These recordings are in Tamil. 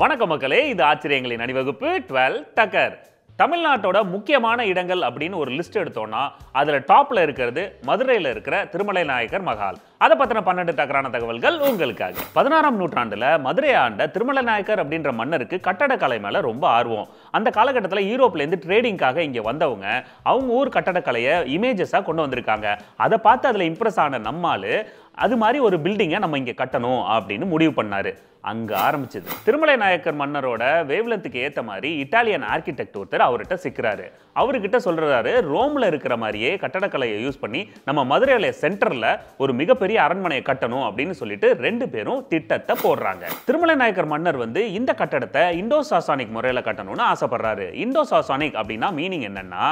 வணக்கம் மக்களே இது ஆச்சரியங்களின் அணிவகுப்பு டுவெல் டக்கர் தமிழ்நாட்டோட முக்கியமான இடங்கள் அப்படின்னு ஒரு லிஸ்ட் எடுத்தோம்னா அதில் டாப்பில் இருக்கிறது மதுரையில் இருக்கிற திருமலை நாயக்கர் மகால் அதை பற்றின பன்னெண்டு தக்கரான தகவல்கள் உங்களுக்காக பதினாறாம் நூற்றாண்டில் மதுரை ஆண்ட திருமலை நாயக்கர் அப்படின்ற மன்னருக்கு கட்டடக்கலை மேலே ரொம்ப ஆர்வம் அந்த காலகட்டத்தில் யூரோப்லேருந்து ட்ரேடிங்காக இங்கே வந்தவங்க அவங்க ஊர் கட்டடக்கலையை இமேஜஸாக கொண்டு வந்திருக்காங்க அதை பார்த்து அதில் இம்ப்ரெஸ் ஆன நம்மால் அது மாதிரி ஒரு பில்டிங்கை நம்ம இங்கே கட்டணும் அப்படின்னு முடிவு பண்ணார் அங்கே ஆரம்பிச்சது திருமலை நாயக்கர் மன்னரோட வேவ்லத்துக்கு ஏற்ற மாதிரி இட்டாலியன் ஆர்கிடெக்ட் ஒருத்தர் அவர்கிட்ட சிக்கிறாரு அவர்கிட்ட சொல்கிறாரு ரோமில் இருக்கிற மாதிரியே கட்டடக்கலையை யூஸ் பண்ணி நம்ம மதுரையில சென்டரில் ஒரு மிகப்பெரிய அரண்மனையை கட்டணும் அப்படின்னு சொல்லிட்டு ரெண்டு பேரும் திட்டத்தை போடுறாங்க திருமலை நாயக்கர் மன்னர் வந்து இந்த கட்டடத்தை இண்டோ சாசானிக் முறையில் கட்டணும்னு ஆசைப்படுறாரு இண்டோ சாசானிக் அப்படின்னா மீனிங் என்னன்னா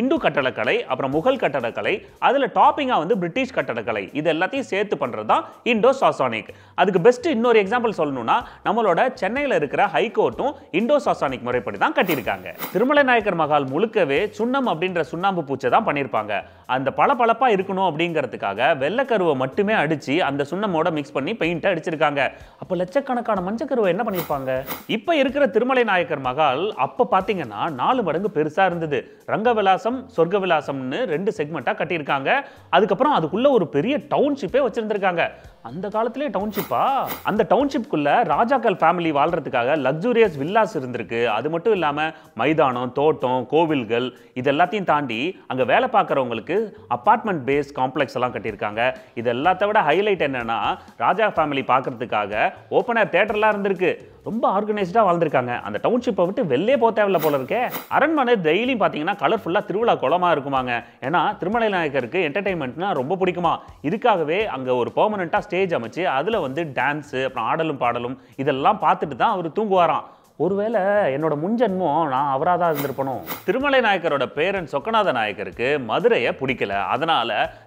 இந்து கட்டடக்கலை அப்புறம் முகல் கட்டடக்கலை அதில் டாப்பிங்காக வந்து பிரிட்டிஷ் கட்டடக்கலை இது எல்லாத்தையும் சேர்த்து சேர்த்து பண்ணுறது தான் இண்டோ சாசானிக் அதுக்கு பெஸ்ட் இன்னொரு எக்ஸாம்பிள் சொல்லணும்னா நம்மளோட சென்னையில் இருக்கிற ஹைகோர்ட்டும் இண்டோ சாசானிக் முறைப்படி தான் கட்டியிருக்காங்க திருமலை நாயக்கர் மகால் முழுக்கவே சுண்ணம் அப்படின்ற சுண்ணாம்பு பூச்சை தான் பண்ணியிருப்பாங்க அந்த பளபளப்பாக இருக்கணும் அப்படிங்கிறதுக்காக வெள்ளக்கருவை மட்டுமே அடித்து அந்த சுண்ணமோட மிக்ஸ் பண்ணி பெயிண்ட்டை அடிச்சிருக்காங்க அப்போ லட்சக்கணக்கான மஞ்சக்கருவை என்ன பண்ணியிருப்பாங்க இப்போ இருக்கிற திருமலை நாயக்கர் மகால் அப்போ பார்த்தீங்கன்னா நாலு மடங்கு பெருசாக இருந்தது ரங்க விலாசம் சொர்க்க விலாசம்னு ரெண்டு செக்மெண்ட்டாக கட்டியிருக்காங்க அதுக்கப்புறம் அதுக்குள்ளே ஒரு பெரிய டவுன்ஷிப்பே வச்சு வச்சிருந்திருக்காங்க அந்த காலத்திலே டவுன்ஷிப்பா அந்த டவுன்ஷிப்புக்குள்ள ராஜாக்கள் ஃபேமிலி வாழ்றதுக்காக லக்ஸூரியஸ் வில்லாஸ் இருந்திருக்கு அது மட்டும் இல்லாமல் மைதானம் தோட்டம் கோவில்கள் இது எல்லாத்தையும் தாண்டி அங்கே வேலை பார்க்குறவங்களுக்கு அப்பார்ட்மெண்ட் பேஸ் காம்ப்ளெக்ஸ் எல்லாம் கட்டியிருக்காங்க இது எல்லாத்த விட ஹைலைட் என்னன்னா ராஜா ஃபேமிலி பார்க்கறதுக்காக ஓப்பனர் தேட்டர்லாம் இருந்திருக்கு ரொம்ப ஆர்கனைஸ்டாக வாழ்ந்திருக்காங்க அந்த டவுன்ஷிப்பை விட்டு வெளிலே போக தேவையில்ல போல இருக்கே அரண்மனை டெய்லியும் பார்த்தீங்கன்னா கலர்ஃபுல்லாக திருவிழா குளமாக இருக்குமாங்க ஏன்னா திருமலை நாயக்கருக்கு என்டர்டைன்மெண்ட்னா ரொம்ப பிடிக்குமா இதுக்காகவே அங்கே ஒரு பெர்மனண்ட்டாக ஸ்டேஜ் அமைச்சு அதில் வந்து டான்ஸு அப்புறம் ஆடலும் பாடலும் இதெல்லாம் பார்த்துட்டு தான் அவர் தூங்குவாராம் ஒருவேளை என்னோட முன்ஜென்மம் நான் அவராக தான் இருந்திருப்பணும் திருமலை நாயக்கரோட பேரன் சொக்கநாத நாயக்கருக்கு மதுரையை பிடிக்கல அதனால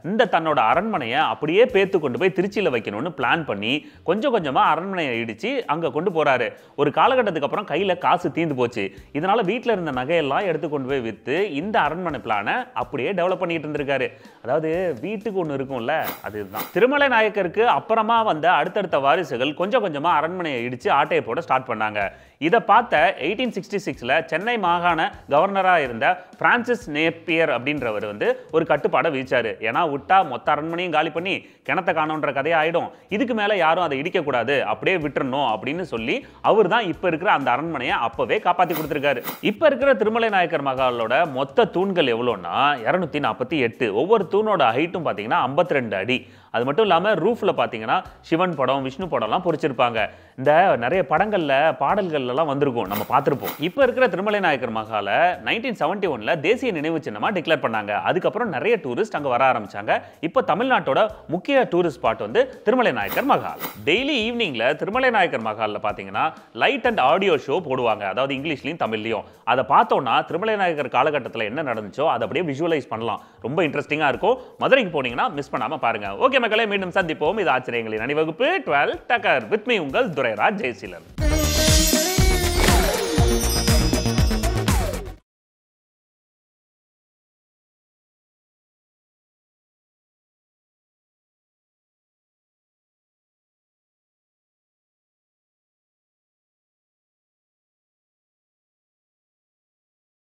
இந்த தன்னோட அரண்மனையை அப்படியே பேத்து கொண்டு போய் திருச்சியில் வைக்கணும்னு பிளான் பண்ணி கொஞ்சம் கொஞ்சமாக அரண்மனையை இடித்து அங்கே கொண்டு போகிறாரு ஒரு காலகட்டத்துக்கு அப்புறம் கையில் காசு தீந்து போச்சு இதனால் வீட்டில் இருந்த நகையெல்லாம் எடுத்து கொண்டு போய் விற்று இந்த அரண்மனை பிளானை அப்படியே டெவலப் பண்ணிட்டு இருந்திருக்காரு அதாவது வீட்டுக்கு ஒன்று இருக்கும்ல அதுதான் திருமலை நாயக்கருக்கு அப்புறமா வந்த அடுத்தடுத்த வாரிசுகள் கொஞ்சம் கொஞ்சமாக அரண்மனையை இடித்து ஆட்டையை போட ஸ்டார்ட் பண்ணாங்க இதை பார்த்த எயிட்டீன் சிக்ஸ்டி சிக்ஸில் சென்னை மாகாண கவர்னராக இருந்த பிரான்சிஸ் நேப்பியர் அப்படின்றவர் வந்து ஒரு கட்டுப்பாடை விதிச்சார் ஏன்னா விட்டா மொத்த அரண்மனையும் காலி பண்ணி கிணத்தை காணோன்ற கதையை ஆகிடும் இதுக்கு மேலே யாரும் அதை இடிக்கக்கூடாது அப்படியே விட்டுறணும் அப்படின்னு சொல்லி அவர் தான் இப்போ இருக்கிற அந்த அரண்மனையை அப்போவே காப்பாற்றி கொடுத்துருக்காரு இப்போ இருக்கிற திருமலை நாயக்கர் மகாலோட மொத்த தூண்கள் எவ்வளோன்னா இரநூத்தி நாற்பத்தி எட்டு ஒவ்வொரு தூணோட ஹைட்டும் பார்த்தீங்கன்னா ஐம்பத்தி ரெண்டு அடி அது மட்டும் இல்லாமல் ரூஃபில் பார்த்தீங்கன்னா சிவன் படம் விஷ்ணு படம்லாம் பொறிச்சிருப்பாங்க இந்த நிறைய படங்களில் பாடல்கள்லாம் வந்திருக்கும் நம்ம பார்த்துருப்போம் இப்போ இருக்கிற திருமலை நாயக்கர் மகால நைன்டீன் செவன்ட்டி ஒனில் தேசிய நினைவு சின்னமாக டிக்ளேர் பண்ணாங்க அதுக்கப்புறம் நிறைய டூரிஸ்ட் அங்கே வர ஆரம்பித்தாங்க இப்போ தமிழ்நாட்டோட முக்கிய டூரிஸ்ட் ஸ்பாட் வந்து திருமலை நாயக்கர் மகால் டெய்லி ஈவினிங்கில் திருமலை நாயக்கர் மகாலில் பார்த்தீங்கன்னா லைட் அண்ட் ஆடியோ ஷோ போடுவாங்க அதாவது இங்கிலீஷ்லையும் தமிழ்லையும் அதை பார்த்தோன்னா திருமலை நாயக்கர் காலகட்டத்தில் என்ன நடந்துச்சோ அதை அப்படியே விஷுவலைஸ் பண்ணலாம் ரொம்ப இன்ட்ரெஸ்டிங்காக இருக்கும் மதுரைக்கு போனீங்கன்னா மிஸ் பண்ணாமல் பாருங்கள் ஓகே மக்களை மீண்டும் சந்திப்போம் இது ஆச்சரியங்களின் அணிவகுப்பு டுவெல் டக்கர் வித் மீ உங்கள் துரைராஜ் ஜெயசீலன்